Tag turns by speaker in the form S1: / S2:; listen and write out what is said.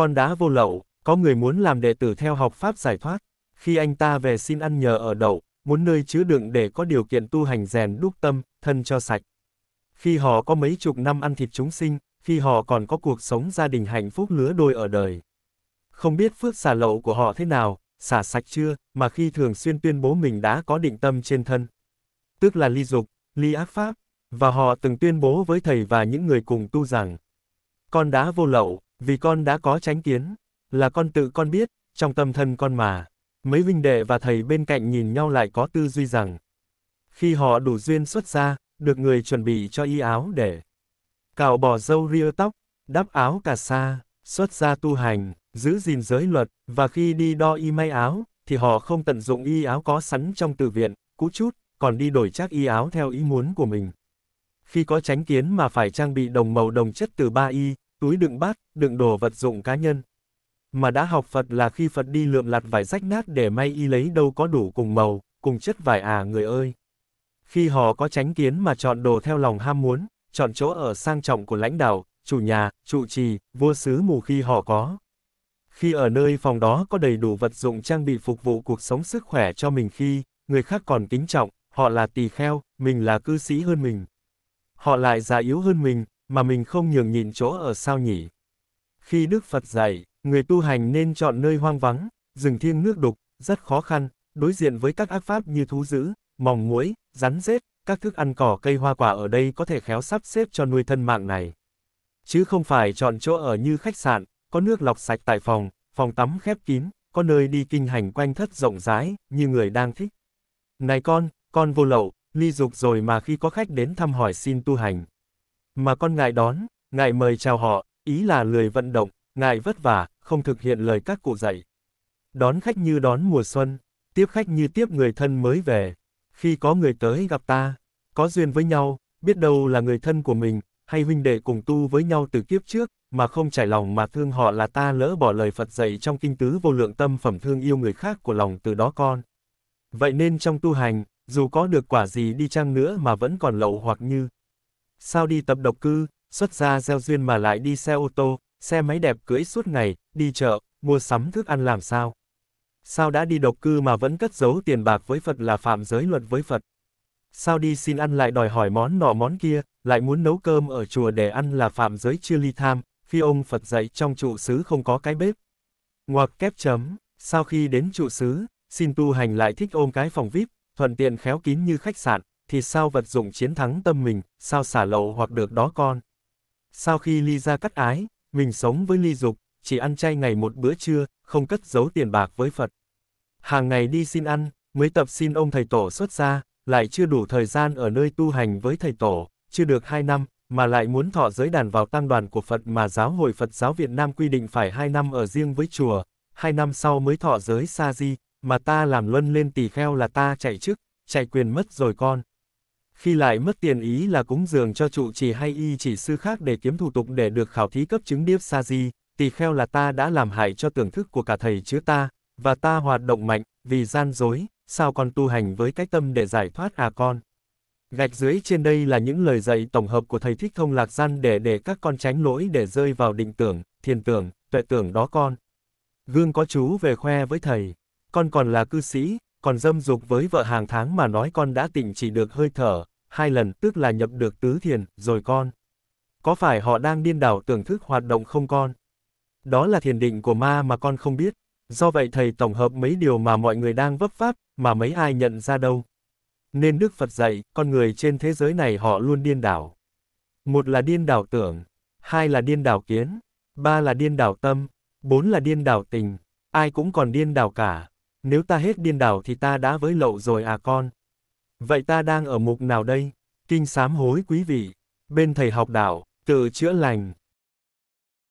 S1: con đá vô lậu, có người muốn làm đệ tử theo học pháp giải thoát. Khi anh ta về xin ăn nhờ ở đậu, muốn nơi chứa đựng để có điều kiện tu hành rèn đúc tâm, thân cho sạch. Khi họ có mấy chục năm ăn thịt chúng sinh, khi họ còn có cuộc sống gia đình hạnh phúc lứa đôi ở đời. Không biết phước xả lậu của họ thế nào, xả sạch chưa, mà khi thường xuyên tuyên bố mình đã có định tâm trên thân. Tức là ly dục, ly ác pháp, và họ từng tuyên bố với thầy và những người cùng tu rằng, con đá vô lậu, vì con đã có tránh kiến, là con tự con biết, trong tâm thân con mà. Mấy huynh đệ và thầy bên cạnh nhìn nhau lại có tư duy rằng, khi họ đủ duyên xuất gia, được người chuẩn bị cho y áo để cạo bỏ râu ria tóc, đắp áo cà sa, xuất gia tu hành, giữ gìn giới luật, và khi đi đo y may áo, thì họ không tận dụng y áo có sẵn trong từ viện, cũ chút, còn đi đổi trác y áo theo ý muốn của mình. Khi có tránh kiến mà phải trang bị đồng màu đồng chất từ ba y, túi đựng bát, đựng đồ vật dụng cá nhân. Mà đã học Phật là khi Phật đi lượm lặt vải rách nát để may y lấy đâu có đủ cùng màu, cùng chất vải à người ơi. Khi họ có tránh kiến mà chọn đồ theo lòng ham muốn, chọn chỗ ở sang trọng của lãnh đạo, chủ nhà, trụ trì, vua sứ mù khi họ có. Khi ở nơi phòng đó có đầy đủ vật dụng trang bị phục vụ cuộc sống sức khỏe cho mình khi, người khác còn kính trọng, họ là tỳ kheo, mình là cư sĩ hơn mình. Họ lại già yếu hơn mình, mà mình không nhường nhịn chỗ ở sao nhỉ? Khi Đức Phật dạy, người tu hành nên chọn nơi hoang vắng, rừng thiêng nước đục, rất khó khăn, đối diện với các ác pháp như thú dữ, mòng muỗi, rắn rết, các thức ăn cỏ cây hoa quả ở đây có thể khéo sắp xếp cho nuôi thân mạng này. Chứ không phải chọn chỗ ở như khách sạn, có nước lọc sạch tại phòng, phòng tắm khép kín, có nơi đi kinh hành quanh thất rộng rãi, như người đang thích. Này con, con vô lậu, ly dục rồi mà khi có khách đến thăm hỏi xin tu hành, mà con ngài đón, ngài mời chào họ, ý là lười vận động, ngài vất vả, không thực hiện lời các cụ dạy. Đón khách như đón mùa xuân, tiếp khách như tiếp người thân mới về. Khi có người tới gặp ta, có duyên với nhau, biết đâu là người thân của mình, hay huynh đệ cùng tu với nhau từ kiếp trước, mà không trải lòng mà thương họ là ta lỡ bỏ lời Phật dạy trong kinh tứ vô lượng tâm phẩm thương yêu người khác của lòng từ đó con. Vậy nên trong tu hành, dù có được quả gì đi chăng nữa mà vẫn còn lậu hoặc như, Sao đi tập độc cư, xuất gia gieo duyên mà lại đi xe ô tô, xe máy đẹp cưỡi suốt ngày, đi chợ, mua sắm thức ăn làm sao? Sao đã đi độc cư mà vẫn cất giấu tiền bạc với Phật là phạm giới luật với Phật? Sao đi xin ăn lại đòi hỏi món nọ món kia, lại muốn nấu cơm ở chùa để ăn là phạm giới chưa ly tham, Phi ông Phật dạy trong trụ xứ không có cái bếp. Ngoặc kép chấm, sau khi đến trụ xứ, xin tu hành lại thích ôm cái phòng VIP, thuận tiện khéo kín như khách sạn, thì sao vật dụng chiến thắng tâm mình, sao xả lậu hoặc được đó con. Sau khi ly ra cắt ái, mình sống với ly dục, chỉ ăn chay ngày một bữa trưa, không cất giấu tiền bạc với Phật. Hàng ngày đi xin ăn, mới tập xin ông thầy tổ xuất gia, lại chưa đủ thời gian ở nơi tu hành với thầy tổ, chưa được hai năm, mà lại muốn thọ giới đàn vào tăng đoàn của Phật mà giáo hội Phật giáo Việt Nam quy định phải hai năm ở riêng với chùa, hai năm sau mới thọ giới sa di, mà ta làm luân lên tỳ kheo là ta chạy chức chạy quyền mất rồi con khi lại mất tiền ý là cúng dường cho trụ trì hay y chỉ sư khác để kiếm thủ tục để được khảo thí cấp chứng điếp sa di, tỳ kheo là ta đã làm hại cho tưởng thức của cả thầy chứ ta, và ta hoạt động mạnh, vì gian dối, sao còn tu hành với cái tâm để giải thoát à con. Gạch dưới trên đây là những lời dạy tổng hợp của thầy Thích Thông Lạc Gian để để các con tránh lỗi để rơi vào định tưởng, thiền tưởng, tuệ tưởng đó con. Gương có chú về khoe với thầy, con còn là cư sĩ, còn dâm dục với vợ hàng tháng mà nói con đã tỉnh chỉ được hơi thở, hai lần tức là nhập được tứ thiền, rồi con. Có phải họ đang điên đảo tưởng thức hoạt động không con? Đó là thiền định của ma mà con không biết, do vậy thầy tổng hợp mấy điều mà mọi người đang vấp pháp, mà mấy ai nhận ra đâu. Nên Đức Phật dạy, con người trên thế giới này họ luôn điên đảo. Một là điên đảo tưởng, hai là điên đảo kiến, ba là điên đảo tâm, bốn là điên đảo tình, ai cũng còn điên đảo cả. Nếu ta hết điên đảo thì ta đã với lậu rồi à con. Vậy ta đang ở mục nào đây? Kinh sám hối quý vị. Bên thầy học đạo tự chữa lành.